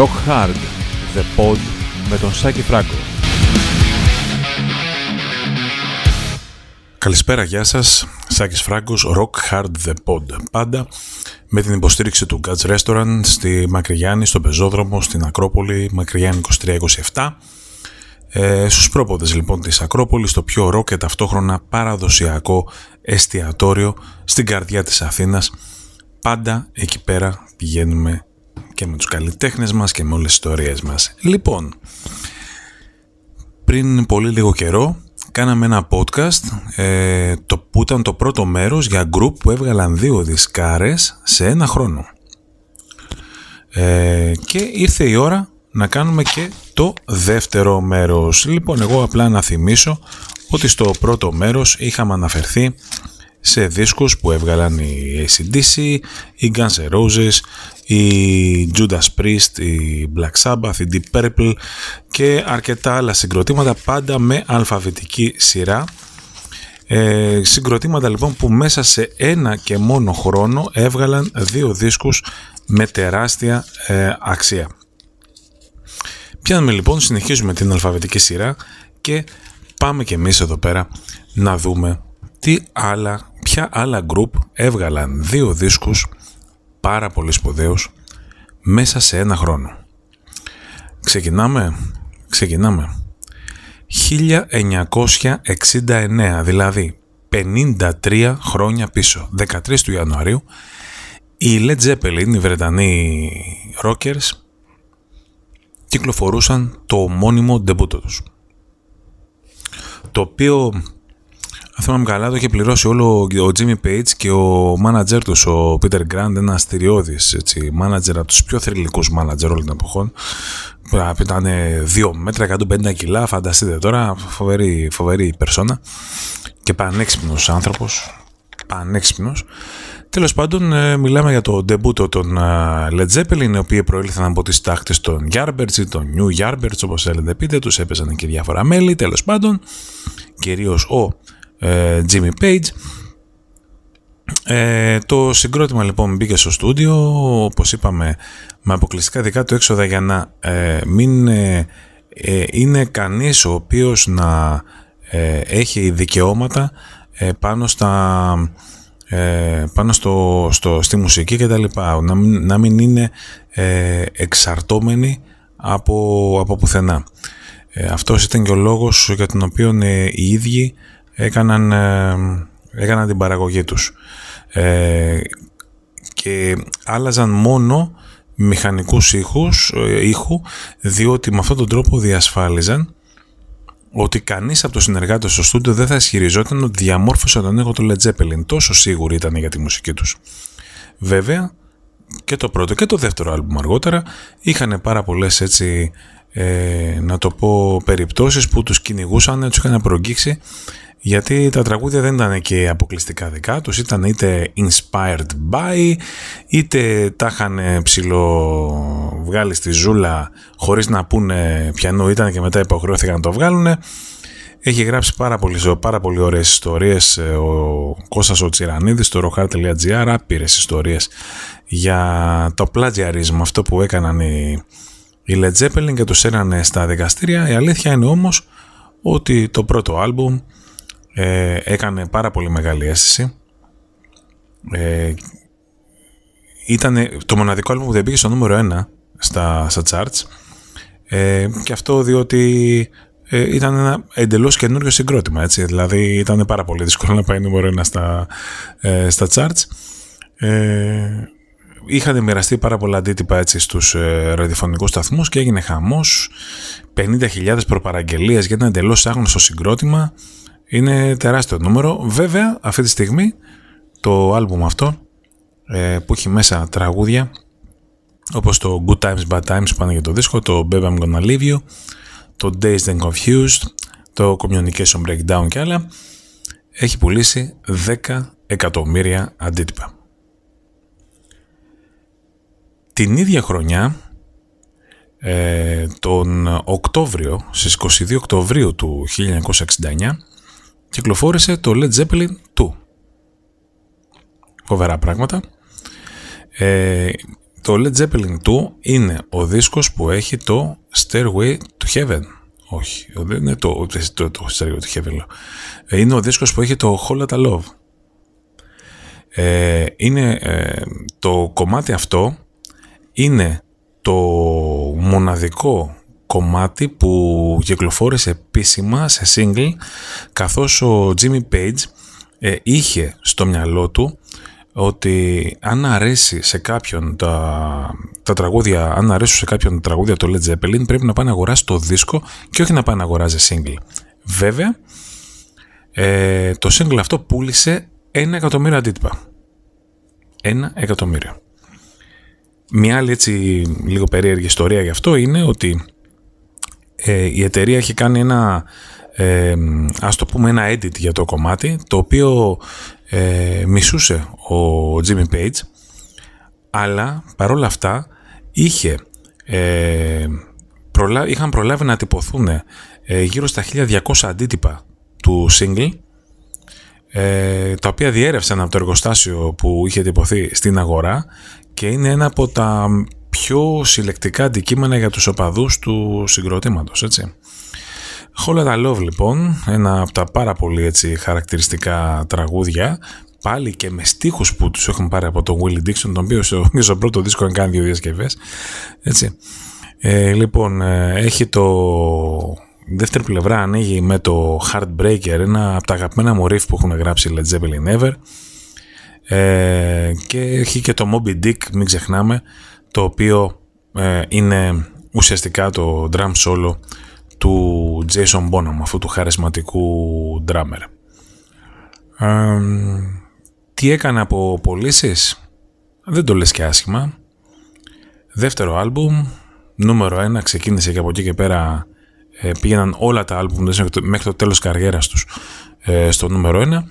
Rock Hard, The Pod με τον Σάκη Φράγκο. Καλησπέρα, γεια σας. Σάκης Φράγκος, Rock Hard The Pod. Πάντα με την υποστήριξη του Guts Restaurant στη Μακριγιάννη, στον Πεζόδρομο, στην Ακρόπολη, Μακριγιάννη 2327. Ε, στους πρόποδες λοιπόν της Ακρόπολης, το πιο ροκ και ταυτόχρονα παραδοσιακό εστιατόριο στην καρδιά της Αθήνας. Πάντα εκεί πέρα πηγαίνουμε και με τους καλλιτέχνες μας και με όλες τις ιστορίες μας. Λοιπόν, πριν πολύ λίγο καιρό κάναμε ένα podcast ε, το που ήταν το πρώτο μέρος για group που έβγαλαν δύο δισκάρες σε ένα χρόνο. Ε, και ήρθε η ώρα να κάνουμε και το δεύτερο μέρος. Λοιπόν, εγώ απλά να θυμίσω ότι στο πρώτο μέρος είχαμε αναφερθεί σε δίσκους που έβγαλαν οι ACDC, οι Guns N' Roses, οι Judas Priest, οι Black Sabbath, οι Deep Purple και αρκετά άλλα συγκροτήματα πάντα με αλφαβητική σειρά. Ε, συγκροτήματα λοιπόν που μέσα σε ένα και μόνο χρόνο έβγαλαν δύο δίσκους με τεράστια ε, αξία. Πιάνουμε λοιπόν, συνεχίζουμε την αλφαβητική σειρά και πάμε και εμείς εδώ πέρα να δούμε τι άλλα ποια άλλα group έβγαλαν δύο δίσκους πάρα πολύ σπουδαίους μέσα σε ένα χρόνο. Ξεκινάμε, ξεκινάμε. 1969, δηλαδή 53 χρόνια πίσω, 13 του Ιανουαρίου, οι Led Zeppelin, οι Βρετανοί rockers, κυκλοφορούσαν το μόνιμο ντεμπούτο τους. Το οποίο αν θυμάμαι καλά, το είχε πληρώσει όλο ο Jimmy Page και ο μάνατζερ τους, ο Peter Grant, ένα αστηριώδης μάνατζερ από τους πιο θρηλυκούς μάνατζερ όλων των εποχών. Ήταν 2 μέτρα, 150 κιλά, φανταστείτε τώρα, φοβερή, φοβερή περσόνα και πανέξυπνος άνθρωπος. Πανέξυπνος. Τέλος πάντων, ε, μιλάμε για το ντεμπούτο των ε, Led Zeppelin, οι οποίοι προήλθαν από τις τάχτες των Yardbirds ή των New Yardbirds, όπως θέλετε πείτε, τους έπαιζαν και διάφορα μέλη. Τέλος πάντων, κυρίως ο ε, Jimmy Page. Ε, το συγκρότημα λοιπόν μπήκε στο στούντιο, όπως είπαμε, με αποκλειστικά δικά του έξοδα για να ε, μην ε, είναι κανείς ο οποίος να έχει δικαιώματα πάνω, στα, πάνω στο, στο, στη μουσική και τα λοιπά, να μην, είναι εξαρτώμενοι από, από πουθενά. αυτός ήταν και ο λόγος για τον οποίο οι ίδιοι έκαναν, ε, έκαναν την παραγωγή τους. Ε, και άλλαζαν μόνο μηχανικούς ήχους, ε, ήχου, διότι με αυτόν τον τρόπο διασφάλιζαν ότι κανείς από τους συνεργάτες στο στούντιο δεν θα ισχυριζόταν ότι διαμόρφωσε τον ήχο του Led Zeppelin. Τόσο σίγουροι ήταν για τη μουσική τους. Βέβαια, και το πρώτο και το δεύτερο άλμπουμ αργότερα είχαν πάρα πολλές έτσι. Ε, να το πω περιπτώσεις που τους κυνηγούσαν, τους είχαν προγγίξει γιατί τα τραγούδια δεν ήταν και αποκλειστικά δικά τους, ήταν είτε inspired by, είτε τα είχαν ψηλο βγάλει στη ζούλα χωρίς να πούνε πιανού ήταν και μετά υποχρεώθηκαν να το βγάλουν. Έχει γράψει πάρα, πολύ, πάρα πολύ ωραίες ιστορίες ε, ο Κώστας ο Τσιρανίδης στο rohar.gr, άπειρες ιστορίες για το πλάτζιαρισμα, αυτό που έκαναν οι, οι Led Zeppelin και τους έρανε στα δικαστήρια. Η αλήθεια είναι όμως ότι το πρώτο άλμπουμ ε, έκανε πάρα πολύ μεγάλη αίσθηση. Ε, ήταν το μοναδικό άλμπουμ που δεν πήγε στο νούμερο 1 στα, στα charts ε, και αυτό διότι ε, ήταν ένα εντελώς καινούριο συγκρότημα έτσι, δηλαδή ήταν πάρα πολύ δύσκολο να πάει νούμερο 1 στα, ε, στα charts ε, είχαν μοιραστεί πάρα πολλά αντίτυπα έτσι, στους ε, ραδιοφωνικούς σταθμούς και έγινε χαμός 50.000 προπαραγγελίες για ένα εντελώς άγνωστο συγκρότημα είναι τεράστιο νούμερο. Βέβαια, αυτή τη στιγμή το άλμπουμ αυτό ε, που έχει μέσα τραγούδια όπως το Good Times, Bad Times που πάνε για το δίσκο, το Baby I'm Gonna Leave You, το Days Then Confused, το Communication Breakdown και άλλα, έχει πουλήσει 10 εκατομμύρια αντίτυπα. Την ίδια χρονιά, ε, τον Οκτώβριο, στις 22 Οκτωβρίου του 1969, κυκλοφόρησε το Led Zeppelin 2. Φοβερά πράγματα. Ε, το Led Zeppelin 2 είναι ο δίσκος που έχει το Stairway to Heaven. Όχι, δεν είναι το, το, το Stairway to Heaven. Ε, είναι ο δίσκος που έχει το Whole Lotta Love. Ε, είναι, ε, το κομμάτι αυτό είναι το μοναδικό κομμάτι που κυκλοφόρησε επίσημα σε single καθώς ο Jimmy Page ε, είχε στο μυαλό του ότι αν αρέσει σε κάποιον τα, τα τραγούδια, αν αρέσουν σε κάποιον τα τραγούδια του Led Zeppelin πρέπει να πάει να αγοράσει το δίσκο και όχι να πάει να αγοράζει single. Βέβαια, ε, το single αυτό πούλησε ένα εκατομμύριο αντίτυπα. Ένα εκατομμύριο. Μια άλλη έτσι λίγο περίεργη ιστορία γι' αυτό είναι ότι ε, η εταιρεία έχει κάνει ένα, ε, ας το πούμε ένα edit για το κομμάτι, το οποίο ε, μισούσε ο Jimmy Page, αλλά παρόλα αυτά είχε, ε, προλα, είχαν προλάβει να τυπωθούν γύρω στα 1200 αντίτυπα του single, τα οποία διέρευσαν από το εργοστάσιο που είχε τυπωθεί στην αγορά και είναι ένα από τα πιο συλλεκτικά αντικείμενα για τους οπαδούς του συγκροτήματος, έτσι. Hold da Love λοιπόν, ένα από τα πάρα πολύ έτσι, χαρακτηριστικά τραγούδια πάλι και με στίχους που τους έχουν πάρει από τον Willie Dixon, τον οποίο στο, πρώτο δίσκο έχουν κάνει δύο διασκευές. Έτσι. Ε, λοιπόν, ε, έχει το δεύτερη πλευρά ανοίγει με το Heartbreaker, ένα από τα αγαπημένα μου riff που έχουν γράψει Led Zeppelin Ever. Ε, και έχει και το Moby Dick, μην ξεχνάμε, το οποίο ε, είναι ουσιαστικά το drum solo του Jason Bonham, αυτού του χαρισματικού drummer. τι έκανε από πωλήσεις, δεν το λες και άσχημα. Δεύτερο άλμπουμ, νούμερο ένα, ξεκίνησε και από εκεί και πέρα ε, πήγαιναν όλα τα άλμπουμ μέχρι το τέλος καριέρας τους ε, στο νούμερο ένα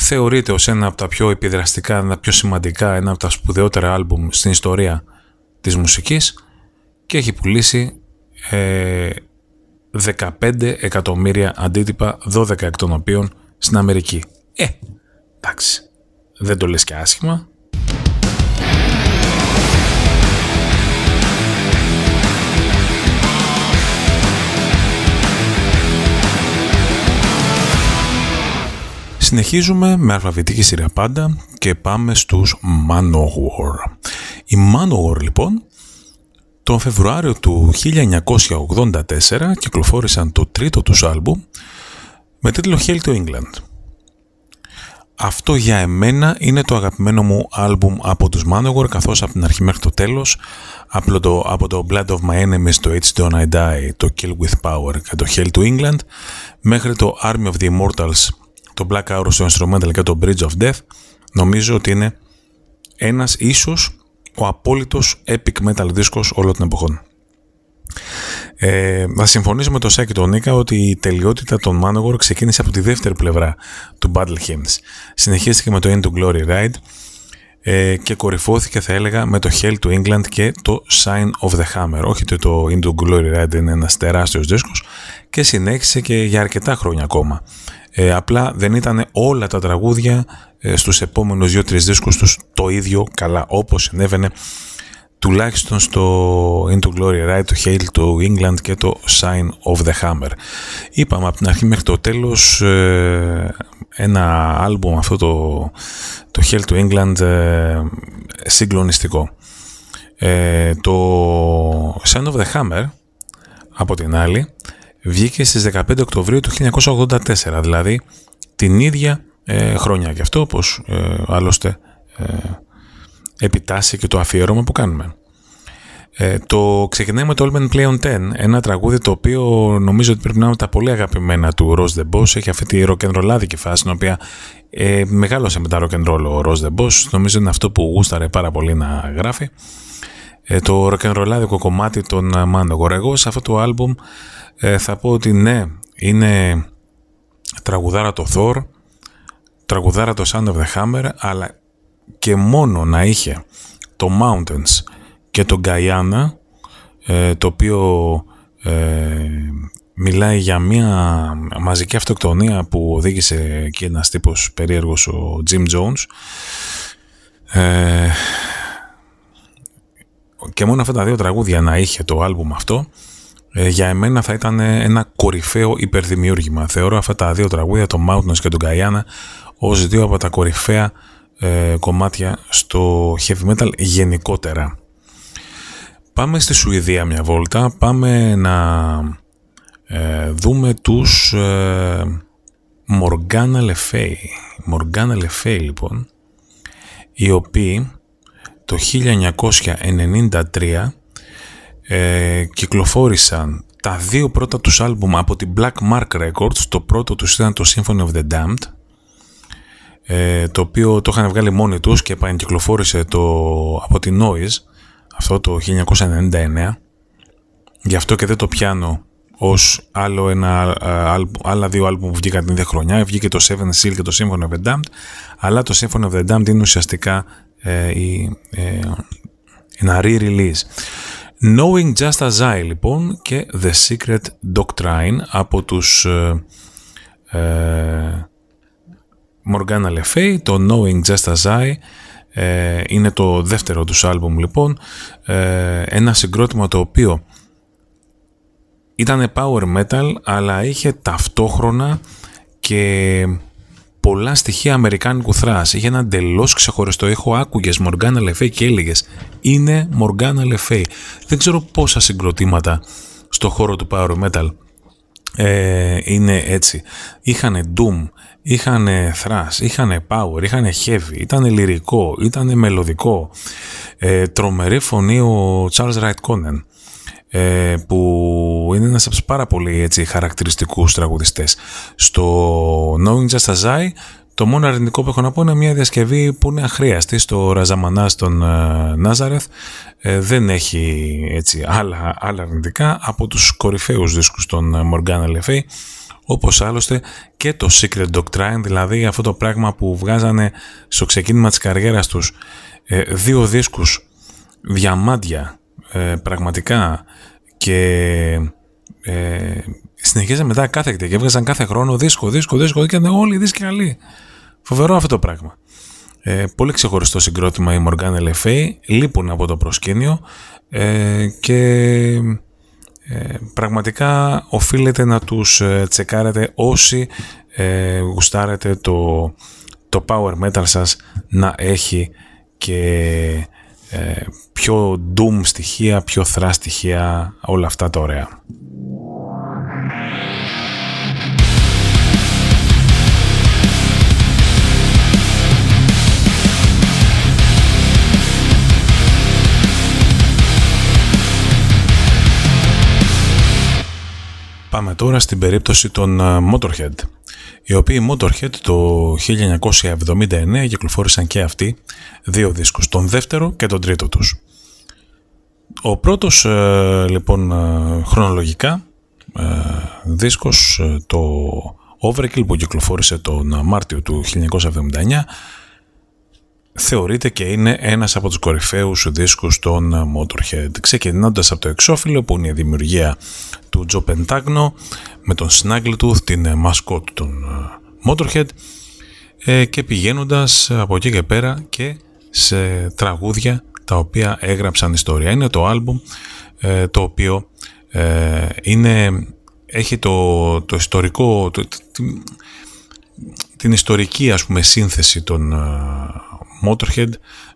θεωρείται ως ένα από τα πιο επιδραστικά, ένα από τα πιο σημαντικά, ένα από τα σπουδαιότερα άλμπουμ στην ιστορία της μουσικής και έχει πουλήσει ε, 15 εκατομμύρια αντίτυπα, 12 εκ των οποίων στην Αμερική. Ε, εντάξει, δεν το λες και άσχημα, Συνεχίζουμε με αλφαβητική σειρά πάντα και πάμε στους Manowar. Οι Manowar λοιπόν τον Φεβρουάριο του 1984 κυκλοφόρησαν το τρίτο τους άλμπου με τίτλο Hell to England. Αυτό για εμένα είναι το αγαπημένο μου άλμπουμ από τους Manowar καθώς από την αρχή μέχρι το τέλος από το, από το Blood of My Enemies, το It's Don't I Die, το Kill With Power και το Hell to England μέχρι το Army of the Immortals το Black Hour στο Instrumental και το Bridge of Death νομίζω ότι είναι ένας ίσως ο απόλυτος epic metal δίσκος όλων των εποχών. Ε, θα συμφωνήσω με τον Σάκη τον Νίκα ότι η τελειότητα των Manowar ξεκίνησε από τη δεύτερη πλευρά του Battle Hymns. Συνεχίστηκε με το «Into Glory Ride ε, και κορυφώθηκε θα έλεγα με το Hell to England και το Sign of the Hammer. Όχι ότι το Into Glory Ride είναι ένας τεράστιος δίσκος και συνέχισε και για αρκετά χρόνια ακόμα ε, απλά δεν ήταν όλα τα τραγούδια ε, στους επόμενους δύο-τρεις δίσκους τους το ίδιο καλά όπως συνέβαινε τουλάχιστον στο Into Glory Ride, το Hail to England και το Sign of the Hammer. Είπαμε από την αρχή μέχρι το τέλος ε, ένα άλμπουμ αυτό το, το Hail to England ε, συγκλονιστικό. το Sign of the Hammer από την άλλη βγήκε στις 15 Οκτωβρίου του 1984, δηλαδή την ίδια ε, χρόνια. Γι' αυτό όπως ε, άλλωστε ε, επιτάσσει και το αφιέρωμα που κάνουμε. Ε, το ξεκινάει με το All Men Play on Ten, ένα τραγούδι το οποίο νομίζω ότι πρέπει να είναι τα πολύ αγαπημένα του Ross the Boss. Έχει αυτή τη ροκενρολάδικη φάση, την οποία ε, μεγάλωσε με τα ο Ross the Boss. Νομίζω είναι αυτό που γούσταρε πάρα πολύ να γράφει. Ε, το ροκενρολάδικο κομμάτι των ε, Manowar. Εγώ σε αυτό το άλμπουμ ε, θα πω ότι ναι, είναι τραγουδάρα το Thor, τραγουδάρα το Sound of the Hammer, αλλά και μόνο να είχε το Mountains και το Guyana, το οποίο μιλάει για μια μαζική αυτοκτονία που οδήγησε και ένας τύπος περίεργος ο Jim Jones και μόνο αυτά τα δύο τραγούδια να είχε το άλμπουμ αυτό, ε, για εμένα θα ήταν ε, ένα κορυφαίο υπερδημιούργημα. Θεωρώ αυτά τα δύο τραγούδια, το Mountains και τον Καϊάνα, ως δύο από τα κορυφαία ε, κομμάτια στο heavy metal γενικότερα. Πάμε στη Σουηδία μια βόλτα, πάμε να ε, δούμε τους ε, Morgana Lefay. Morgana Lefay λοιπόν, οι οποίοι το 1993 ε, κυκλοφόρησαν τα δύο πρώτα τους άλμπουμ από την Black Mark Records. Το πρώτο τους ήταν το Symphony of the Damned, ε, το οποίο το είχαν βγάλει μόνοι τους και επανεκυκλοφόρησε το, από την Noise, αυτό το 1999. Γι' αυτό και δεν το πιάνω ως άλλο ένα, ε, άλλα δύο άλμπουμ που βγήκαν την ίδια χρονιά. Βγήκε το Seven Seal και το Symphony of the Damned, αλλά το Symphony of the Damned είναι ουσιαστικά ε, ε, ένα re-release. Knowing Just As I λοιπόν και The Secret Doctrine από τους ε, ε Morgana Le το Knowing Just As I ε, είναι το δεύτερο τους άλμπουμ λοιπόν ένα συγκρότημα το οποίο ήταν power metal αλλά είχε ταυτόχρονα και πολλά στοιχεία αμερικάνικου θράς. Είχε ένα εντελώς ξεχωριστό ήχο. Άκουγες Μοργκάνα λεφέ και έλεγες Είναι Μοργκάνα λεφέ Δεν ξέρω πόσα συγκροτήματα στο χώρο του Power Metal ε, είναι έτσι. Είχαν Doom, είχαν Thrash, είχαν Power, είχαν Heavy, ήταν λυρικό, ήταν μελωδικό. Ε, τρομερή φωνή ο Charles Wright Conan ε, που είναι ένας από τους πάρα πολύ έτσι, χαρακτηριστικούς τραγουδιστές. Στο Knowing Just As I το μόνο αρνητικό που έχω να πω είναι μια διασκευή που είναι αχρίαστη στο Ραζαμανά στον ε, Νάζαρεθ. Ε, δεν έχει έτσι, άλλα, άλλα αρνητικά από τους κορυφαίους δίσκους των ε, Morgana Lefay όπως άλλωστε και το Secret Doctrine, δηλαδή αυτό το πράγμα που βγάζανε στο ξεκίνημα της καριέρας τους δύο δίσκους διαμάντια ε, πραγματικά και ε, συνεχίζαν μετά κάθε και έβγαζαν κάθε χρόνο δίσκο, δίσκο, δίσκο και ήταν όλοι οι δίσκοι καλοί. Φοβερό αυτό το πράγμα. Ε, πολύ ξεχωριστό συγκρότημα η Morgan LFA, λείπουν από το προσκήνιο ε, και ε, πραγματικά οφείλετε να τους ε, τσεκάρετε όσοι ε, γουστάρετε το, το power metal σας να έχει και ε, πιο doom στοιχεία, πιο thrash στοιχεία, όλα αυτά τα ωραία. Πάμε τώρα στην περίπτωση των ε, Motorhead, οι οποίοι Motorhead το 1979 κυκλοφόρησαν και αυτοί δύο δίσκους, τον δεύτερο και τον τρίτο τους. Ο πρώτος ε, λοιπόν ε, χρονολογικά ε, δίσκος το Overkill που κυκλοφόρησε τον Μάρτιο του 1979 θεωρείται και είναι ένας από τους κορυφαίους δίσκους των Motorhead. Ξεκινώντας από το εξώφυλλο που είναι η δημιουργία του Τζο Πεντάγνο με τον Snaggletooth, την μασκότ των Motorhead και πηγαίνοντας από εκεί και πέρα και σε τραγούδια τα οποία έγραψαν ιστορία. Είναι το άλμπουμ ε, το οποίο ε, είναι, έχει το, το ιστορικό, την, ιστορική ας πούμε σύνθεση των ε, Motorhead,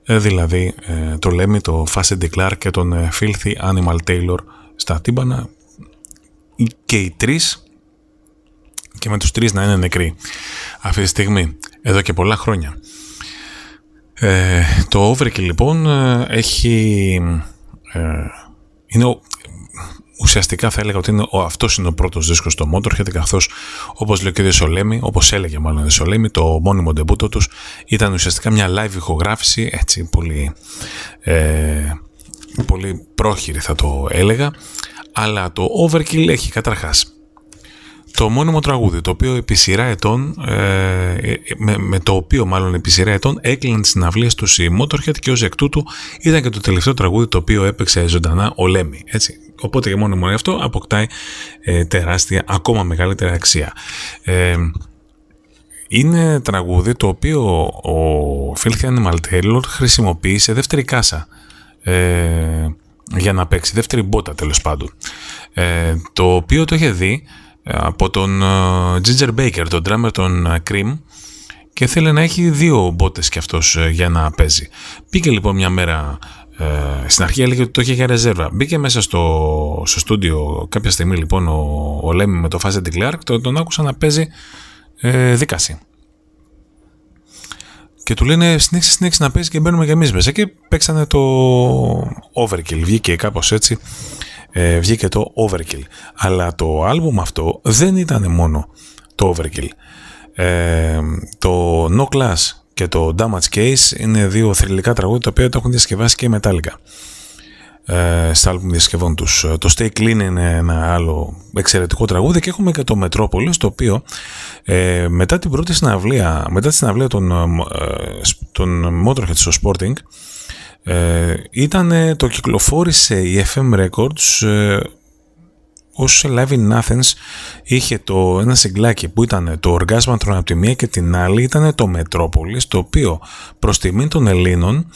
δηλαδή το λέμε το Fast and Clark και τον Filthy Animal Taylor στα τύμπανα και οι τρεις και με τους τρεις να είναι νεκροί αυτή τη στιγμή, εδώ και πολλά χρόνια. Ε, το Overkill λοιπόν ε, έχει... Ε, είναι ουσιαστικά θα έλεγα ότι είναι ο, αυτός είναι ο πρώτος δίσκος στο Motorhead καθώς όπως λέει ο ο Δεσολέμη, όπως έλεγε μάλλον ο Δεσολέμη, το μόνιμο ντεμπούτο τους ήταν ουσιαστικά μια live ηχογράφηση έτσι πολύ, ε, πολύ πρόχειρη θα το έλεγα αλλά το Overkill έχει καταρχάς το μόνιμο τραγούδι, το οποίο επί σειρά ε, με, με, το οποίο μάλλον επί σειρά ετών έκλειναν τις συναυλίες του οι Motorhead και ως εκ τούτου ήταν και το τελευταίο τραγούδι το οποίο έπαιξε ζωντανά ο Λέμι, έτσι. Οπότε και μόνο μόνο αυτό αποκτάει ε, τεράστια, ακόμα μεγαλύτερη αξία. Ε, είναι τραγούδι το οποίο ο Phil Animal Taylor χρησιμοποιεί δεύτερη κάσα ε, για να παίξει, δεύτερη μπότα τέλος πάντων. το οποίο το είχε δει ε, από τον ε, Ginger Baker, τον drummer τον ε, Cream και θέλει να έχει δύο μπότες κι αυτός για να παίζει. Πήγε λοιπόν μια μέρα στην αρχή έλεγε ότι το είχε για ρεζέρβα. Μπήκε μέσα στο, στο στούντιο κάποια στιγμή λοιπόν ο, ο Λέμι με το Fazet Clark, τον, τον άκουσα να παίζει ε, δίκαση. Και του λένε συνέχισε, συνέχισε να παίζει και μπαίνουμε και εμείς μέσα. Και παίξανε το Overkill, βγήκε κάπως έτσι ε, βγήκε το Overkill. Αλλά το άλμπουμ αυτό δεν ήταν μόνο το Overkill. Ε, το No Class και το Damage Case είναι δύο θρηλυκά τραγούδια τα οποία το έχουν διασκευάσει και μετάλλικα ε, στα άλμπουμ διασκευών τους. Ε, το Stay Clean είναι ένα άλλο εξαιρετικό τραγούδι και έχουμε και το Metropolis το οποίο ε, μετά την πρώτη συναυλία μετά την συναυλία των, ε, ε των Motorhead στο Sporting ε, ήταν, το κυκλοφόρησε η FM Records ε, ως Live in Athens είχε το, ένα συγκλάκι που ήταν το Οργάσματρον από τη μία και την άλλη ήταν το Μετρόπολης το οποίο προς τιμήν των Ελλήνων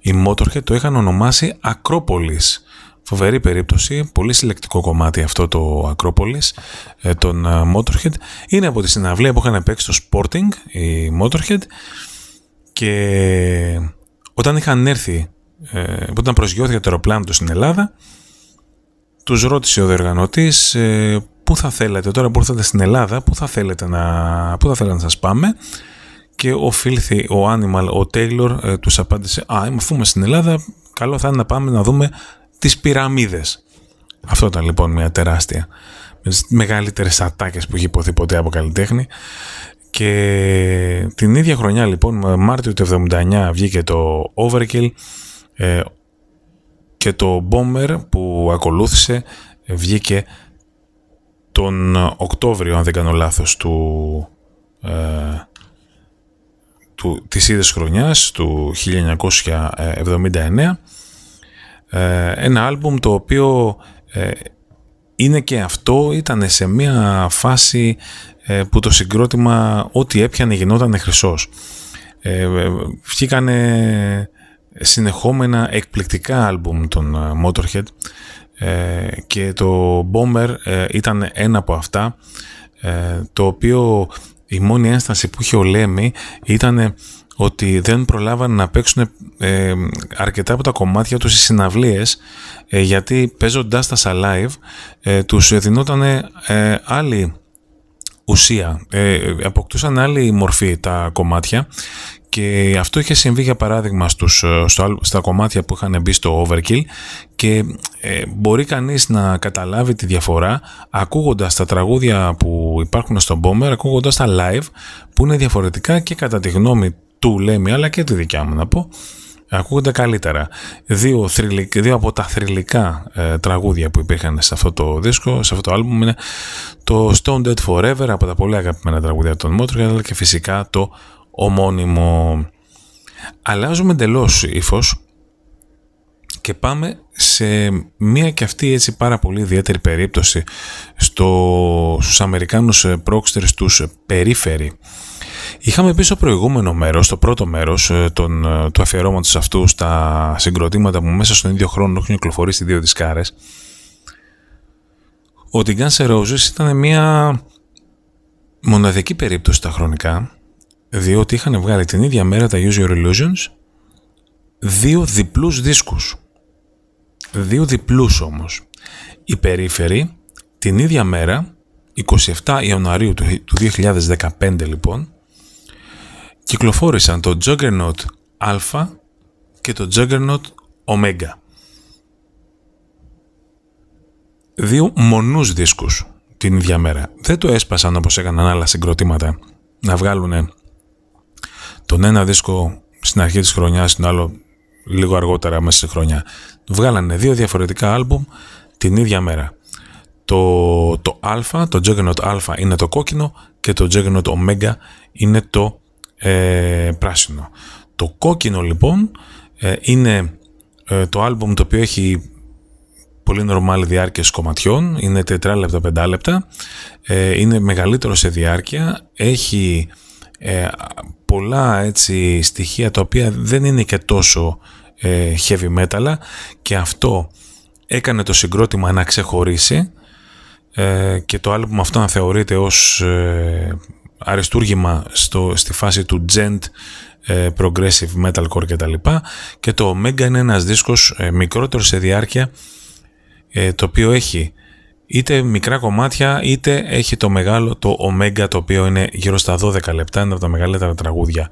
οι Motorhead το είχαν ονομάσει Ακρόπολης. Φοβερή περίπτωση, πολύ συλλεκτικό κομμάτι αυτό το Ακρόπολης, ε, των ε, Motorhead. Είναι από τη συναυλία που είχαν παίξει στο Sporting η Motorhead και όταν είχαν έρθει, ε, όταν προσγειώθηκε το αεροπλάνο τους στην Ελλάδα, τους ρώτησε ο διοργανωτής ε, που ήρθατε στην Ελλάδα, πού θα θέλετε να, πού θα θελετε να που θα να σας πάμε και ο φίλθη, ο Animal, ο Taylor ε, τους απάντησε «Α, ε, αφού είμαστε στην Ελλάδα, καλό θα είναι να πάμε να δούμε τις πυραμίδες. Αυτό ήταν λοιπόν μια τεράστια, με ατάκες που έχει υποθεί ποτέ από καλλιτέχνη. Και την ίδια χρονιά λοιπόν, ε, Μάρτιο του 79 βγήκε το Overkill ε, και το Bomber που ακολούθησε ε, βγήκε τον Οκτώβριο, αν δεν κάνω λάθος, του, ε, του, της ίδιας χρονιάς, του 1979. ένα άλμπουμ το οποίο είναι και αυτό, ήταν σε μια φάση ε, που το συγκρότημα ό,τι έπιανε γινόταν χρυσός. Ε, ε, βγήκανε συνεχόμενα εκπληκτικά άλμπουμ των ε, Motorhead και το Bomber ήταν ένα από αυτά το οποίο η μόνη ένσταση που είχε ο Λέμι ήταν ότι δεν προλάβαν να παίξουν ε, αρκετά από τα κομμάτια τους στις συναυλίες ε, γιατί παίζοντάς τα σαν live ε, τους δινόταν ε, άλλη ουσία, αποκτούσαν άλλη μορφή τα κομμάτια και αυτό είχε συμβεί για παράδειγμα στους, στο, στα κομμάτια που είχαν μπει στο Overkill και μπορεί κανείς να καταλάβει τη διαφορά ακούγοντας τα τραγούδια που υπάρχουν στο Bomber, ακούγοντας τα live που είναι διαφορετικά και κατά τη γνώμη του λέμε, αλλά και τη δικιά μου να πω ακούγονται καλύτερα. Δύο, δύο από τα θρηλυκά ε, τραγούδια που υπήρχαν σε αυτό το δίσκο, σε αυτό το άλμπουμ είναι το Stone Dead Forever από τα πολύ αγαπημένα τραγούδια των Motorhead αλλά και φυσικά το ομώνυμο. Αλλάζουμε εντελώς ύφο και πάμε σε μία και αυτή έτσι πάρα πολύ ιδιαίτερη περίπτωση στο, στους Αμερικάνους ε, πρόξτερες τους ε, περίφεροι Είχαμε πει στο προηγούμενο μέρος, το πρώτο μέρος ε, του ε, αφιερώματο αυτού, στα συγκροτήματα που μέσα στον ίδιο χρόνο έχουν κυκλοφορήσει δύο δισκάρες, ότι η Guns Roses ήταν μια μοναδική περίπτωση τα χρονικά, διότι είχαν βγάλει την ίδια μέρα τα Use Your Illusions δύο διπλούς δίσκους. Δύο διπλούς όμως. Η περίφερη την ίδια μέρα, 27 Ιανουαρίου του 2015 λοιπόν, κυκλοφόρησαν το Juggernaut Α και το Juggernaut Omega. Δύο μονούς δίσκους την ίδια μέρα. Δεν το έσπασαν όπως έκαναν άλλα συγκροτήματα να βγάλουν τον ένα δίσκο στην αρχή της χρονιάς, τον άλλο λίγο αργότερα μέσα στη χρονιά. Βγάλανε δύο διαφορετικά άλμπουμ την ίδια μέρα. Το, το Α, το Juggernaut Α είναι το κόκκινο και το Juggernaut Omega είναι το ε, πράσινο. Το κόκκινο λοιπόν ε, είναι ε, το άλμπουμ το οποίο έχει πολύ νορμάλη διάρκεια κομματιών, είναι τετράλεπτα, πεντάλεπτα, ε, είναι μεγαλύτερο σε διάρκεια, έχει ε, πολλά έτσι στοιχεία τα οποία δεν είναι και τόσο heavy metal και αυτό έκανε το συγκρότημα να ξεχωρίσει και το άλμπουμ αυτό να θεωρείται ως αριστούργημα στο, στη φάση του gent ε, progressive metalcore λοιπά Και το Omega είναι ένας δίσκος ε, μικρότερο σε διάρκεια ε, το οποίο έχει είτε μικρά κομμάτια είτε έχει το μεγάλο το Omega το οποίο είναι γύρω στα 12 λεπτά είναι από τα μεγαλύτερα τραγούδια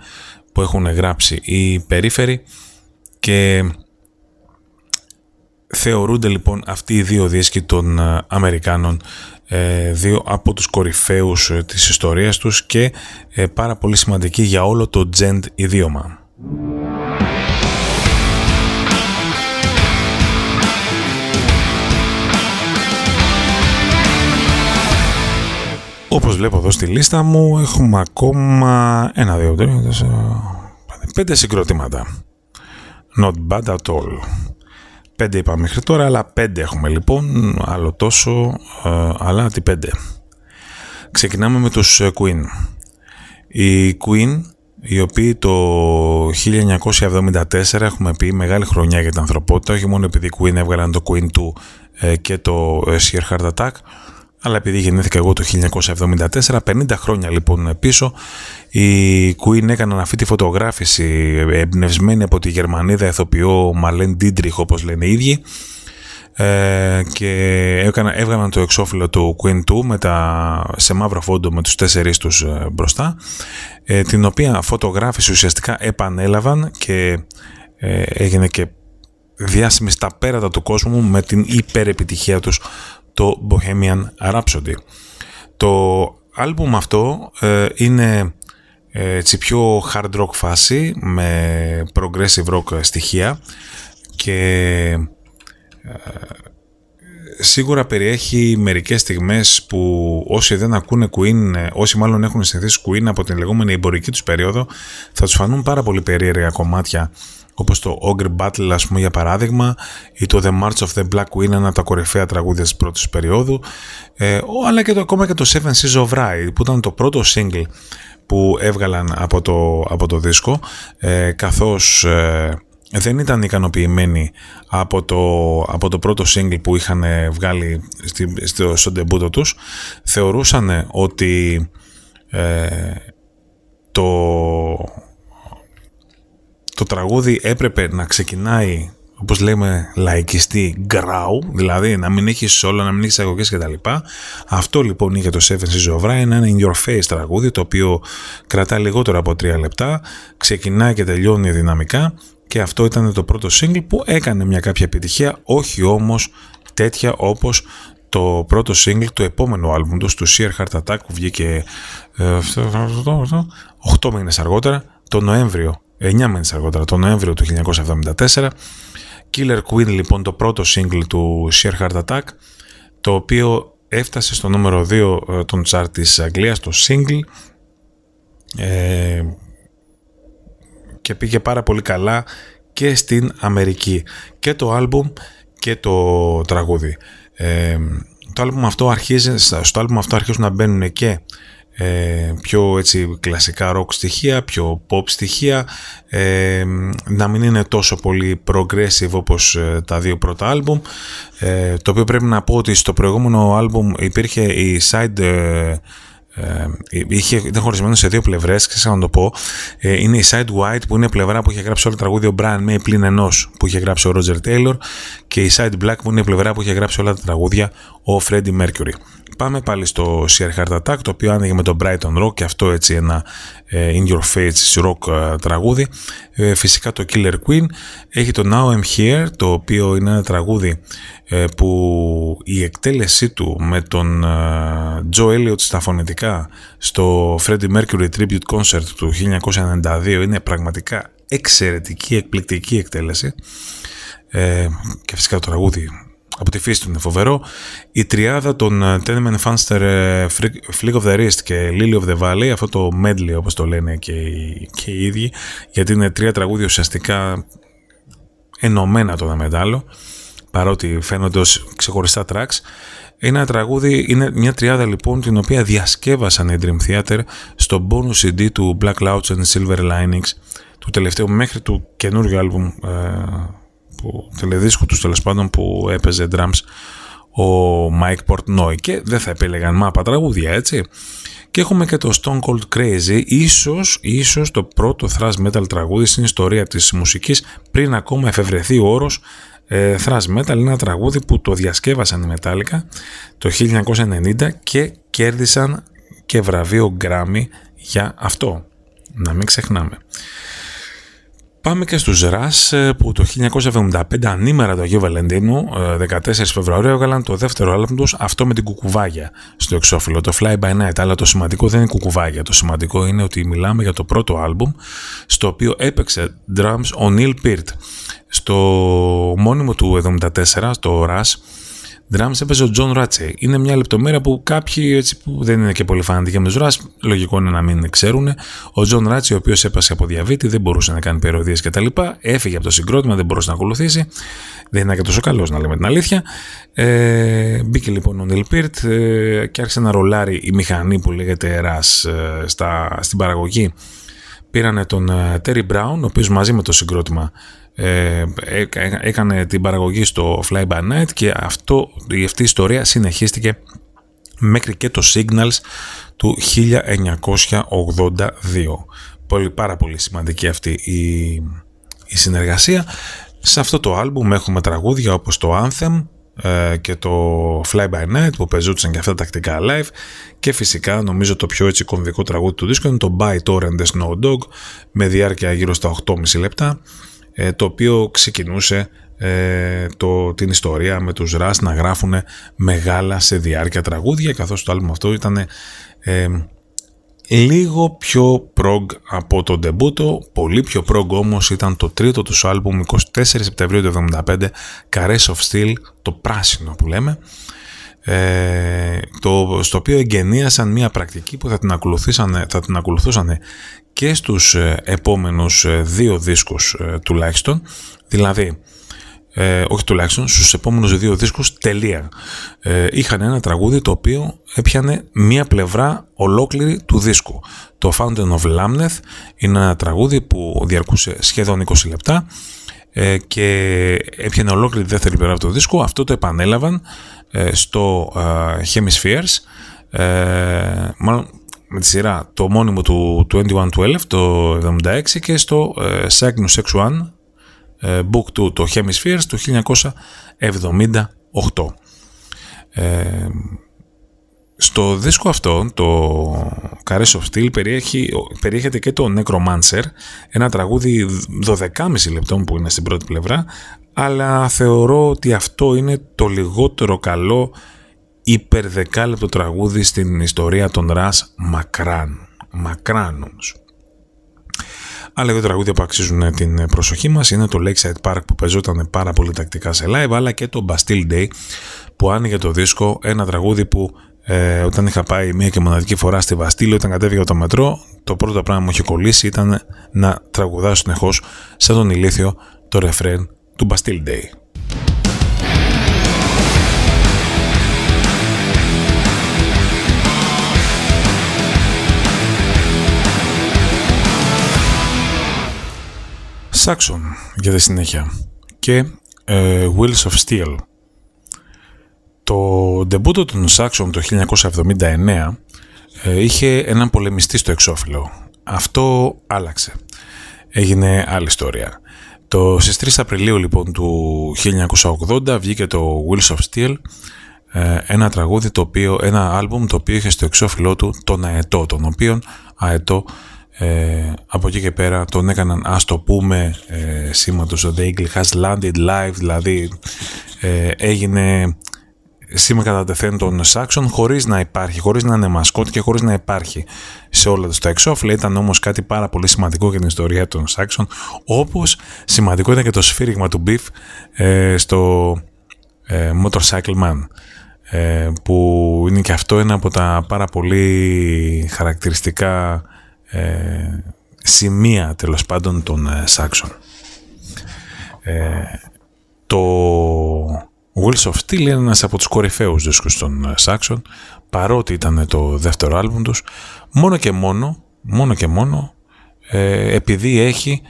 που έχουν γράψει οι περίφεροι και θεωρούνται λοιπόν αυτοί οι δύο δίσκοι των Αμερικάνων ε, δύο από τους κορυφαίους ε, της ιστορίας τους και ε, πάρα πολύ σημαντική για όλο το τζεντ ιδίωμα. Όπως βλέπω εδώ στη λίστα μου έχουμε ακόμα ένα, δύο, τρία, τέσσερα, πέντε συγκροτήματα. Not bad at all πέντε είπαμε μέχρι τώρα, αλλά πέντε έχουμε λοιπόν, άλλο τόσο, ε, αλλά τι πέντε. Ξεκινάμε με τους ε, Queen. Οι Queen, οι οποίοι το 1974 έχουμε πει μεγάλη χρονιά για την ανθρωπότητα, όχι μόνο επειδή οι Queen έβγαλαν το Queen του ε, και το Sheer Heart Attack, αλλά επειδή γεννήθηκα εγώ το 1974, 50 χρόνια λοιπόν πίσω, οι Queen έκαναν αυτή τη φωτογράφηση εμπνευσμένη από τη Γερμανίδα ηθοποιό Μαλέν Ντίντριχ όπως λένε οι ίδιοι ε, και έκανα, έβγαναν το εξώφυλλο του Queen 2 με τα, σε μαύρο φόντο με τους τέσσερις τους ε, μπροστά ε, την οποία φωτογράφηση ουσιαστικά επανέλαβαν και έγινε και διάσημη στα πέρατα του κόσμου με την υπερεπιτυχία τους το Bohemian Rhapsody. Το άλμπουμ αυτό ε, είναι ε, έτσι πιο hard rock φάση με progressive rock ε, στοιχεία και σίγουρα περιέχει μερικές στιγμές που όσοι δεν ακούνε Queen, ε, όσοι μάλλον έχουν συνηθίσει Queen από την λεγόμενη εμπορική τους περίοδο, θα τους φανούν πάρα πολύ περίεργα κομμάτια όπως το Ogre Battle ας πούμε για παράδειγμα ή το The March of the Black Queen ένα από τα κορυφαία τραγούδια της πρώτης περίοδου ε, αλλά και το, ακόμα και το Seven Seas of Rye που ήταν το πρώτο single που έβγαλαν από το, από το δίσκο ε, καθώς ε, δεν ήταν ικανοποιημένοι από το, από το πρώτο single που είχαν βγάλει στη, στο, στον ντεμπούτο τους θεωρούσαν ότι ε, το, το τραγούδι έπρεπε να ξεκινάει όπως λέμε λαϊκιστή γκράου, δηλαδή να μην έχεις όλα, να μην έχεις αγωγές και Αυτό λοιπόν είχε το Seven Seas of ένα in your face τραγούδι, το οποίο κρατά λιγότερο από τρία λεπτά, ξεκινάει και τελειώνει δυναμικά και αυτό ήταν το πρώτο single που έκανε μια κάποια επιτυχία, όχι όμως τέτοια όπως το πρώτο single του επόμενου άλμπουμ του, του Sheer Heart Attack που βγήκε 8 ε, μήνες αργότερα, το Νοέμβριο, 9 μήνες αργότερα, το Νοέμβριο του 1974. Killer Queen λοιπόν το πρώτο single του Sheer Heart Attack, το οποίο έφτασε στο νούμερο 2 ε, των chart της Αγγλίας, το single, ε, και πήγε πάρα πολύ καλά και στην Αμερική. Και το άλμπουμ και το τραγούδι. Ε, το άλμπουμ αυτό αρχίζει, στο άλμπουμ αυτό αρχίζουν να μπαίνουν και ε, πιο έτσι κλασικά rock στοιχεία, πιο pop στοιχεία, να μην είναι τόσο πολύ progressive όπως ε, τα δύο πρώτα άλμπουμ, ε, το οποίο πρέπει να πω ότι στο προηγούμενο άλμπουμ υπήρχε η side ε, ε, είχε, ήταν χωρισμένο σε δύο πλευρές, ξέρω να το πω. Ε, είναι η Side White που είναι η πλευρά που είχε γράψει όλο το τραγούδι ο Brian May πλην ενός που είχε γράψει ο Roger Taylor και η Side Black που είναι η πλευρά που είχε γράψει όλα τα τραγούδια ο Freddie Mercury. Πάμε πάλι στο Sheer Heart Attack, το οποίο άνοιγε με τον Brighton Rock και αυτό έτσι ένα ε, In Your Face rock ε, τραγούδι. Ε, φυσικά το Killer Queen έχει το Now I'm Here, το οποίο είναι ένα τραγούδι που η εκτέλεσή του με τον Joe Elliott στα φωνητικά στο Freddie Mercury Tribute Concert του 1992 είναι πραγματικά εξαιρετική, εκπληκτική εκτέλεση. και φυσικά το τραγούδι από τη φύση του είναι φοβερό. Η τριάδα των ε, Tenement Funster, ε, Flick of the Wrist και Lily of the Valley, αυτό το medley όπως το λένε και οι, ίδιοι, γιατί είναι τρία τραγούδια ουσιαστικά ενωμένα το ένα μετάλλο, παρότι φαίνονται ως ξεχωριστά tracks. Είναι ένα τραγούδι, είναι μια τριάδα λοιπόν την οποία διασκεύασαν οι Dream Theater στο bonus CD του Black Clouds and Silver Linings του τελευταίου μέχρι του καινούργιου άλμπουμ ε, που, τηλεδίσκου τους τέλος πάντων που έπαιζε drums ο Mike Portnoy και δεν θα επέλεγαν μάπα τραγούδια έτσι και έχουμε και το Stone Cold Crazy ίσως, ίσως το πρώτο thrash metal τραγούδι στην ιστορία της μουσικής πριν ακόμα εφευρεθεί ο όρος ε, thrash metal είναι ένα τραγούδι που το διασκεύασαν οι Metallica το 1990 και κέρδισαν και βραβείο Grammy για αυτό να μην ξεχνάμε Πάμε και στους Ρας ε, που το 1975 ανήμερα το Αγίου Βαλεντίνου 14 ε, Φεβρουαρίου έβγαλαν το δεύτερο άλμπουμ τους αυτό με την κουκουβάγια στο εξώφυλλο το Fly By Night αλλά το σημαντικό δεν είναι κουκουβάγια το σημαντικό είναι ότι μιλάμε για το πρώτο άλμπουμ στο οποίο έπαιξε drums ο Neil Peart στο μόνιμο του 1974, το Ρας drums έπαιζε ο Τζον Ράτσε. Είναι μια λεπτομέρεια που κάποιοι έτσι, που δεν είναι και πολύ φανατικοί με τους λογικό είναι να μην ξέρουν. Ο Τζον Ράτσε, ο οποίος έπασε από διαβήτη, δεν μπορούσε να κάνει περιοδίε κτλ. Έφυγε από το συγκρότημα, δεν μπορούσε να ακολουθήσει. Δεν είναι και τόσο καλός, να λέμε την αλήθεια. Ε, μπήκε λοιπόν ο Νίλ Πίρτ ε, και άρχισε να ρολάρει η μηχανή που λέγεται ρας ε, στην παραγωγή. Πήρανε τον Τέρι ε, Μπράουν, ο οποίος μαζί με το συγκρότημα ε, έκανε την παραγωγή στο Fly By Night και αυτό, η αυτή η ιστορία συνεχίστηκε μέχρι και το Signals του 1982. Πολύ, πάρα πολύ σημαντική αυτή η, η συνεργασία. Σε αυτό το άλμπουμ έχουμε τραγούδια όπως το Anthem ε, και το Fly By Night που πεζούτησαν και αυτά τακτικά live και φυσικά νομίζω το πιο έτσι κομβικό τραγούδι του δίσκου είναι το By Torrent The Snow Dog με διάρκεια γύρω στα 8,5 λεπτά ε, το οποίο ξεκινούσε ε, το, την ιστορία με τους Ρας να γράφουν μεγάλα σε διάρκεια τραγούδια καθώς το άλμπουμ αυτό ήταν ε, λίγο πιο προγ από το ντεμπούτο πολύ πιο προγ όμως ήταν το τρίτο τους άλμπουμ 24 Σεπτεμβρίου του 1975 Caress of Steel το πράσινο που λέμε ε, το, στο οποίο εγκαινίασαν μια πρακτική που θα την, θα την ακολουθούσαν και στους ε, επόμενους ε, δύο δίσκους ε, τουλάχιστον, δηλαδή ε, όχι τουλάχιστον, στους επόμενους δύο δίσκους τελεία. Ε, είχαν ένα τραγούδι το οποίο έπιανε μία πλευρά ολόκληρη του δίσκου. Το Fountain of Lamneth είναι ένα τραγούδι που διαρκούσε σχεδόν 20 λεπτά ε, και έπιανε ολόκληρη τη δεύτερη πέρα από το δίσκο. Αυτό το επανέλαβαν ε, στο ε, Hemispheres, ε, μάλλον με τη σειρά το μόνιμο του 2112 το 76 και στο ε, Sagnus X1 Book 2 το Hemispheres το 1978. Στο δίσκο αυτό, το Caress of Steel, περιέχει, περιέχεται και το Necromancer, ένα τραγούδι 12,5 λεπτών που είναι στην πρώτη πλευρά, αλλά θεωρώ ότι αυτό είναι το λιγότερο καλό υπερδεκάλεπτο τραγούδι στην ιστορία των Ρας μακράν. Μακράν όμως. Άλλα δύο τραγούδια που αξίζουν την προσοχή μας είναι το Lakeside Park που παίζονταν πάρα πολύ τακτικά σε live αλλά και το Bastille Day που άνοιγε το δίσκο, ένα τραγούδι που ε, όταν είχα πάει μία και μοναδική φορά στη Βαστήλη, όταν κατέβηκα το μετρό, το πρώτο πράγμα που μου είχε κολλήσει ήταν να τραγουδάω συνεχώς σαν τον ηλίθιο το ρεφρέν του Bastille Day. Σάξον για τη συνέχεια και ε, Wheels of Steel το ντεμπούτο των Σάξων το 1979 ε, είχε έναν πολεμιστή στο εξώφυλλο. Αυτό άλλαξε. Έγινε άλλη ιστορία. Το στις 3 Απριλίου λοιπόν του 1980 βγήκε το Wheels of Steel ε, ένα τραγούδι το οποίο, ένα άλμπουμ το οποίο είχε στο εξώφυλλό του τον Αετό, τον οποίον Αετό ε, από εκεί και πέρα τον έκαναν ας το πούμε ε, του The Eagle Has Landed Live δηλαδή ε, έγινε σήμερα τεθέν των Σάξων χωρίς να υπάρχει, χωρίς να είναι μασκότ και χωρίς να υπάρχει σε όλα τα εξώφυλλα. Ήταν όμως κάτι πάρα πολύ σημαντικό για την ιστορία των Σάξων, όπως σημαντικό ήταν και το σφύριγμα του Μπιφ ε, στο ε, Motorcycle Man ε, που είναι και αυτό ένα από τα πάρα πολύ χαρακτηριστικά σημεία τέλος πάντων των Σάξων. το Wills of Steel είναι ένας από τους κορυφαίους δίσκους των ε, Saxon, παρότι ήταν το δεύτερο άλμπουμ τους, μόνο και μόνο, μόνο και μόνο, ε, επειδή έχει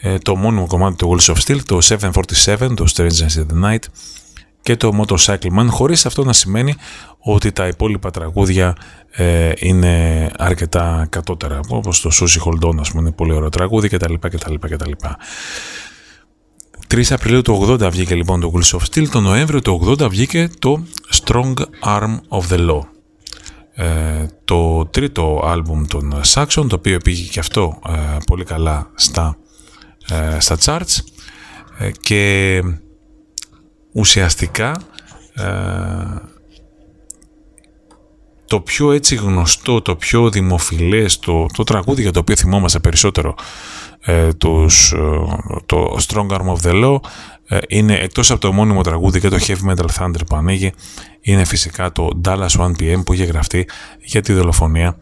ε, το μόνο κομμάτι του Wills of Steel, το 747, το Strangers in the Night και το Motorcycle Man, χωρίς αυτό να σημαίνει ότι τα υπόλοιπα τραγούδια ε, είναι αρκετά κατώτερα, όπως το Susie Hold On, ας πούμε, είναι πολύ ωραίο τραγούδι κτλ. κτλ, κτλ. 3 Απριλίου του 80 βγήκε λοιπόν το Wills of Steel, τον Νοέμβριο του 80 βγήκε το Strong Arm of the Law. Ε, το τρίτο άλμπουμ των Saxon, το οποίο πήγε και αυτό ε, πολύ καλά στα, ε, στα charts ε, και ουσιαστικά το πιο έτσι γνωστό, το πιο δημοφιλές, το, το τραγούδι για το οποίο θυμόμαστε περισσότερο ε, τους, ε, το Strong Arm of the Law ε, είναι εκτός από το μόνιμο τραγούδι και το Heavy Metal Thunder που ανοίγει είναι φυσικά το Dallas 1pm που είχε γραφτεί για τη δολοφονία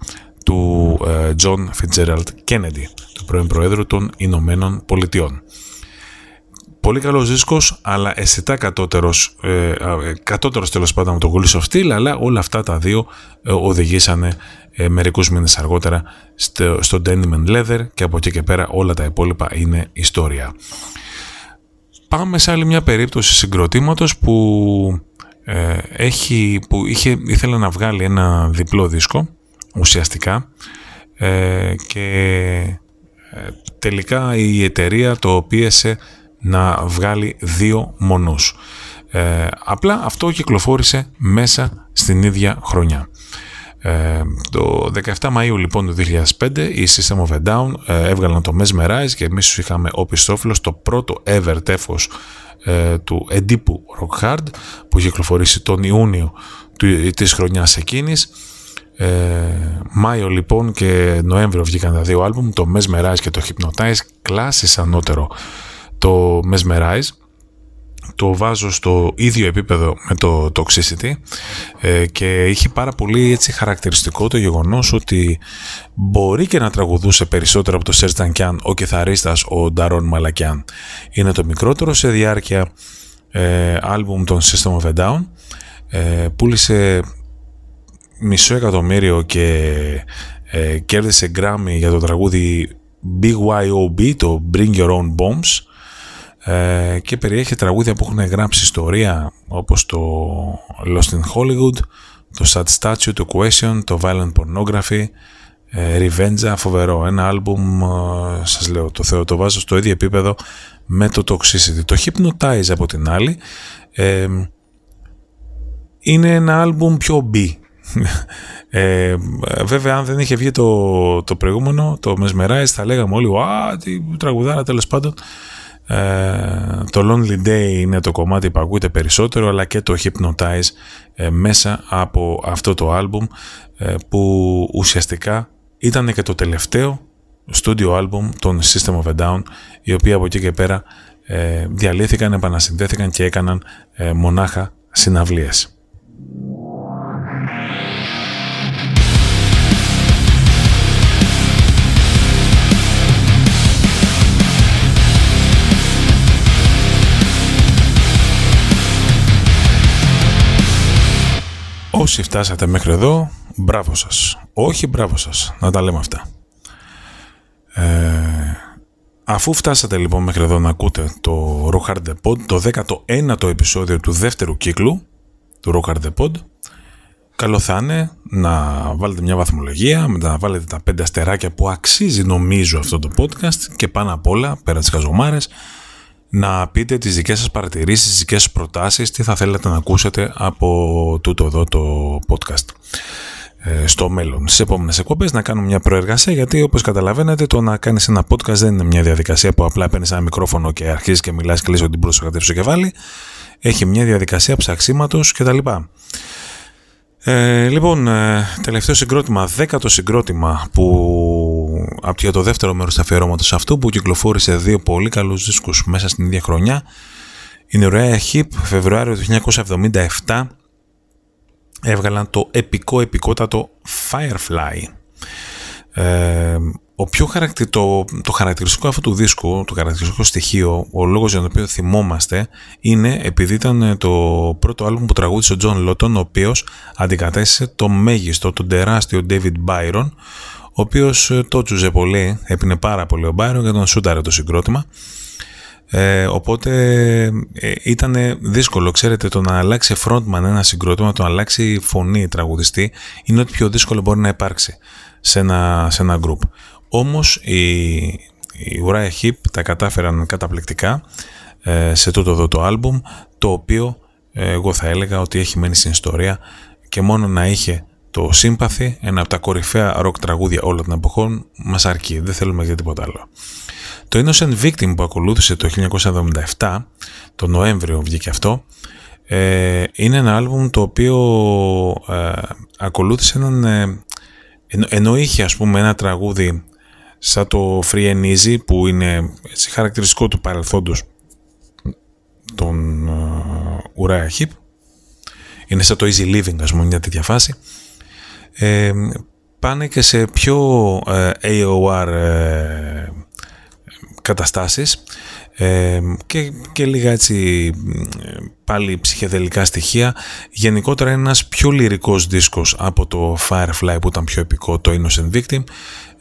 τους ε, John Fitzgerald Kennedy, του πρώην Προέδρου των Ηνωμένων Πολιτειών πολύ καλός δίσκος, αλλά αισθητά κατώτερος, ε, ε κατώτερος τέλος πάντων με τον of Αλλά όλα αυτά τα δύο ε, οδηγήσανε ε, μερικούς μήνες αργότερα στο, στο Leather και από εκεί και πέρα όλα τα υπόλοιπα είναι ιστορία. Πάμε σε άλλη μια περίπτωση συγκροτήματος που, ε, έχει, που είχε, ήθελε να βγάλει ένα διπλό δίσκο ουσιαστικά ε, και ε, τελικά η εταιρεία το πίεσε να βγάλει δύο μονούς. Ε, απλά αυτό κυκλοφόρησε μέσα στην ίδια χρονιά. Ε, το 17 Μαΐου λοιπόν του 2005 η System of a Down ε, έβγαλαν το Mesmerize και εμείς τους είχαμε οπισθόφιλος το πρώτο ever τέφος ε, του εντύπου Rock Hard που κυκλοφορήσει τον Ιούνιο του, της χρονιάς εκείνης ε, Μάιο λοιπόν και Νοέμβριο βγήκαν τα δύο άλμπουμ το Mesmerize και το Hypnotize κλάσεις ανώτερο το Mesmerize το βάζω στο ίδιο επίπεδο με το Toxicity ε, και είχε πάρα πολύ έτσι, χαρακτηριστικό το γεγονός ότι μπορεί και να τραγουδούσε περισσότερο από το Serge Tankian ο κεθαρίστας ο Νταρόν Μαλακιάν. Είναι το μικρότερο σε διάρκεια ε, άλμπουμ των System of a Down. Ε, πούλησε μισό εκατομμύριο και ε, κέρδισε γκράμμι για το τραγούδι BYOB, το Bring Your Own Bombs ε, και περιέχει τραγούδια που έχουν γράψει ιστορία όπως το Lost in Hollywood, το Sad Statue, το Question, το Violent Pornography, ε, Revenge, φοβερό. Ένα άλμπουμ, ε, σας λέω, το θεωρώ το βάζω στο ίδιο επίπεδο με το Toxicity. Το Hypnotize από την άλλη είναι ένα άλμπουμ πιο B. βέβαια αν δεν είχε βγει το, το προηγούμενο, το Mesmerize, θα λέγαμε όλοι «Α, τι τραγουδάρα τέλος πάντων». Ε, το Lonely Day είναι το κομμάτι που ακούτε περισσότερο αλλά και το Hypnotize ε, μέσα από αυτό το άλμπουμ ε, που ουσιαστικά ήταν και το τελευταίο studio album των System of a Down οι οποίοι από εκεί και πέρα ε, διαλύθηκαν, επανασυνδέθηκαν και έκαναν μονάχα συναυλίες. Όσοι φτάσατε μέχρι εδώ, μπράβο σας. Όχι μπράβο σας, να τα λέμε αυτά. Ε, αφού φτάσατε λοιπόν μέχρι εδώ να ακούτε το Rock The Pod, το 19ο επεισόδιο του δεύτερου κύκλου του Rock The Pod, καλό θα είναι να βάλετε μια βαθμολογία, μετά να βάλετε τα πέντε αστεράκια που αξίζει νομίζω αυτό το podcast και πάνω απ' όλα, πέρα τις χαζομάρες, να πείτε τις δικές σας παρατηρήσεις, τις δικές σας προτάσεις, τι θα θέλατε να ακούσετε από τούτο εδώ το podcast ε, στο μέλλον. Στις επόμενες εκπομπές να κάνουμε μια προεργασία, γιατί όπως καταλαβαίνετε, το να κάνεις ένα podcast δεν είναι μια διαδικασία που απλά παίρνεις ένα μικρόφωνο και αρχίζεις και μιλάς και λες ότι μπορείς να και βάλει. Έχει μια διαδικασία ψαξίματος κτλ. Ε, λοιπόν, ε, τελευταίο συγκρότημα, δέκατο συγκρότημα που από το δεύτερο μέρος του αφιερώματος αυτού που κυκλοφόρησε δύο πολύ καλούς δίσκους μέσα στην ίδια χρονιά. Η Νουρέα hip, Φεβρουάριο του 1977, έβγαλαν το επικό επικότατο Firefly. Ε, ο πιο χαρακτη, το, το, χαρακτηριστικό αυτού του δίσκου, το χαρακτηριστικό στοιχείο, ο λόγος για τον οποίο θυμόμαστε, είναι επειδή ήταν ε, το πρώτο άλμπουμ που τραγούδησε ο Τζον Λότον, ο οποίος αντικατέστησε το μέγιστο, τον τεράστιο David Byron, οποίος ε, το τσουζε πολύ, έπινε πάρα πολύ ο Μπάιρον και τον σούταρε το συγκρότημα. Ε, οπότε ε, ήταν δύσκολο, ξέρετε, το να αλλάξει frontman ένα συγκρότημα, το να αλλάξει φωνή τραγουδιστή, είναι ό,τι πιο δύσκολο μπορεί να υπάρξει σε ένα, σε ένα group. Όμως η, η Uriah τα κατάφεραν καταπληκτικά ε, σε τούτο εδώ το άλμπουμ, το οποίο ε, εγώ θα έλεγα ότι έχει μένει στην ιστορία και μόνο να είχε το Sympathy, ένα από τα κορυφαία ροκ τραγούδια όλων των εποχών, μας αρκεί, δεν θέλουμε για τίποτα άλλο. Το Innocent Victim που ακολούθησε το 1977, το Νοέμβριο βγήκε αυτό, ε, είναι ένα άλμπουμ το οποίο ε, ακολούθησε έναν... Ε, ενώ, είχε ας πούμε ένα τραγούδι σαν το Free and Easy που είναι έτσι, χαρακτηριστικό του παρελθόντος τον ε, Uriah Hip είναι σαν το Easy Living ας πούμε μια τέτοια φάση πάνε και σε πιο ε, AOR ε, καταστάσεις και, και λίγα έτσι πάλι ψυχεδελικά στοιχεία. Γενικότερα είναι ένας πιο λυρικός δίσκος από το Firefly που ήταν πιο επικό το Innocent Victim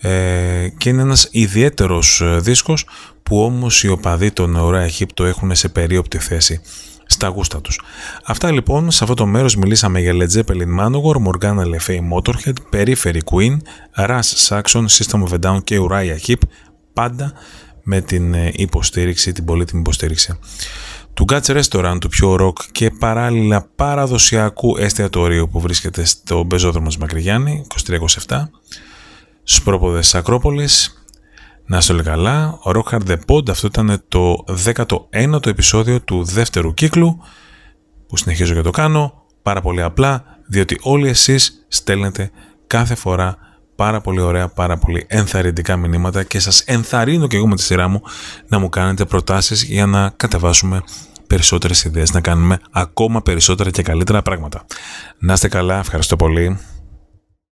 ε, και είναι ένας ιδιαίτερος δίσκος που όμως οι οπαδοί των Ωραία Χίπ έχουν σε περίοπτη θέση στα γούστα τους. Αυτά λοιπόν, σε αυτό το μέρος μιλήσαμε για Led Zeppelin Manowar, Morgana Le Fay Motorhead, Periphery Queen, Rush Saxon, System of a Down και Uriah Heep, πάντα με την ε, υποστήριξη, την πολύτιμη υποστήριξη του Guts Restaurant, του πιο Rock και παράλληλα παραδοσιακού εστιατορίου που βρίσκεται στο πεζόδρομο της Μακρυγιάννη, 2327, Σπρόποδες Ακρόπολης, να είστε όλοι καλά, ο Rock Hard The Pod, αυτό ήταν το 19ο επεισόδιο του δεύτερου κύκλου που συνεχίζω και το κάνω πάρα πολύ απλά διότι όλοι εσείς στέλνετε κάθε φορά πάρα πολύ ωραία, πάρα πολύ ενθαρρυντικά μηνύματα και σας ενθαρρύνω και εγώ με τη σειρά μου να μου κάνετε προτάσεις για να κατεβάσουμε περισσότερες ιδέες, να κάνουμε ακόμα περισσότερα και καλύτερα πράγματα. Να είστε καλά, ευχαριστώ πολύ.